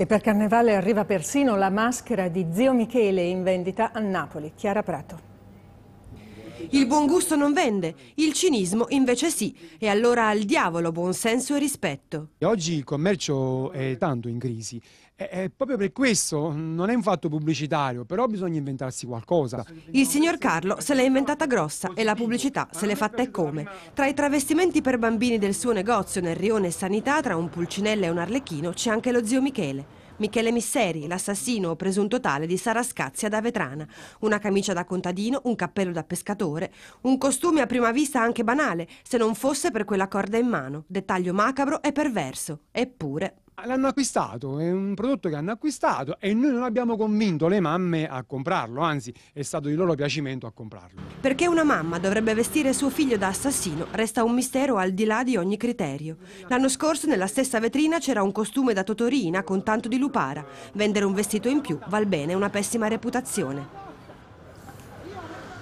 E per Carnevale arriva persino la maschera di Zio Michele in vendita a Napoli. Chiara Prato. Il buon gusto non vende, il cinismo invece sì, e allora al diavolo buonsenso e rispetto. Oggi il commercio è tanto in crisi. E proprio per questo non è un fatto pubblicitario, però bisogna inventarsi qualcosa. Il signor Carlo se l'è inventata grossa e la pubblicità se l'è fatta e come. Tra i travestimenti per bambini del suo negozio nel rione Sanità, tra un pulcinella e un arlecchino, c'è anche lo zio Michele. Michele Misseri, l'assassino o presunto tale di Sara Scazia da Vetrana. Una camicia da contadino, un cappello da pescatore, un costume a prima vista anche banale, se non fosse per quella corda in mano. Dettaglio macabro e perverso. Eppure l'hanno acquistato, è un prodotto che hanno acquistato e noi non abbiamo convinto le mamme a comprarlo, anzi è stato di loro piacimento a comprarlo. Perché una mamma dovrebbe vestire suo figlio da assassino resta un mistero al di là di ogni criterio. L'anno scorso nella stessa vetrina c'era un costume da Totorina con tanto di lupara. Vendere un vestito in più val bene una pessima reputazione.